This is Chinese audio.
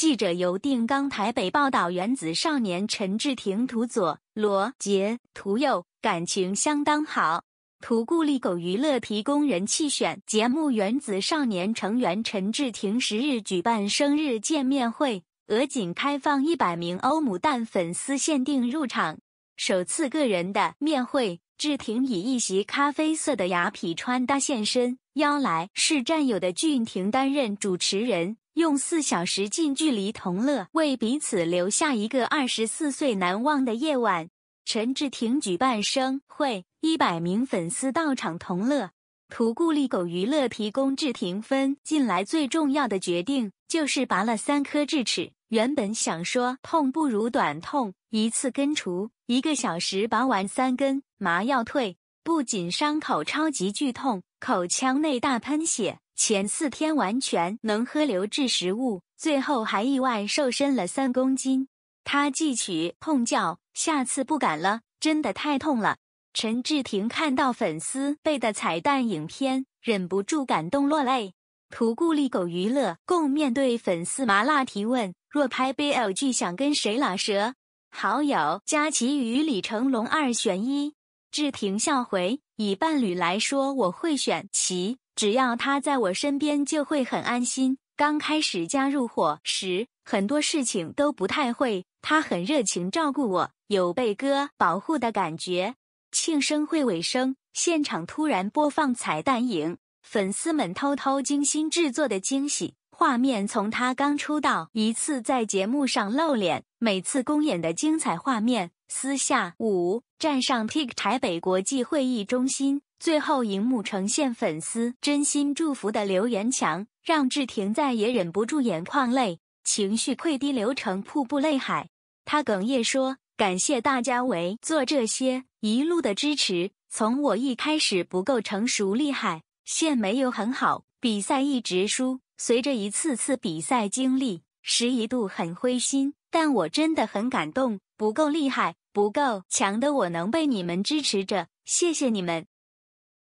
记者由定刚台北报道：原子少年陈志廷图左，罗杰图右，感情相当好。图顾立狗娱乐提供人气选节目《原子少年》成员陈志廷十日举办生日见面会，额仅开放一百名欧姆蛋粉丝限定入场，首次个人的面会。志廷以一袭咖啡色的雅痞穿搭现身，邀来是战友的俊廷担任主持人。用四小时近距离同乐，为彼此留下一个二十四岁难忘的夜晚。陈志廷举办生会，一百名粉丝到场同乐。图顾利狗娱乐提供。志廷分进来最重要的决定就是拔了三颗智齿。原本想说痛不如短痛，一次根除，一个小时拔完三根，麻药退，不仅伤口超级剧痛，口腔内大喷血。前四天完全能喝流质食物，最后还意外瘦身了三公斤。他记取痛叫，下次不敢了，真的太痛了。陈志廷看到粉丝背的彩蛋影片，忍不住感动落泪。图：顾力狗娱乐共面对粉丝麻辣提问，若拍 BL 剧想跟谁拉舌？好友佳琪与李成龙二选一。志婷笑回：以伴侣来说，我会选琪。只要他在我身边，就会很安心。刚开始加入火时，很多事情都不太会，他很热情照顾我，有被哥保护的感觉。庆生会尾声，现场突然播放彩蛋影，粉丝们偷偷精心制作的惊喜画面，从他刚出道一次在节目上露脸，每次公演的精彩画面。私下五站上 p i k 台北国际会议中心，最后荧幕呈现粉丝真心祝福的留言墙，让志廷再也忍不住眼眶泪，情绪溃堤流成瀑布泪海。他哽咽说：“感谢大家围做这些一路的支持，从我一开始不够成熟、厉害，线没有很好，比赛一直输，随着一次次比赛经历，时一度很灰心，但我真的很感动，不够厉害。”不够强的，我能被你们支持着，谢谢你们。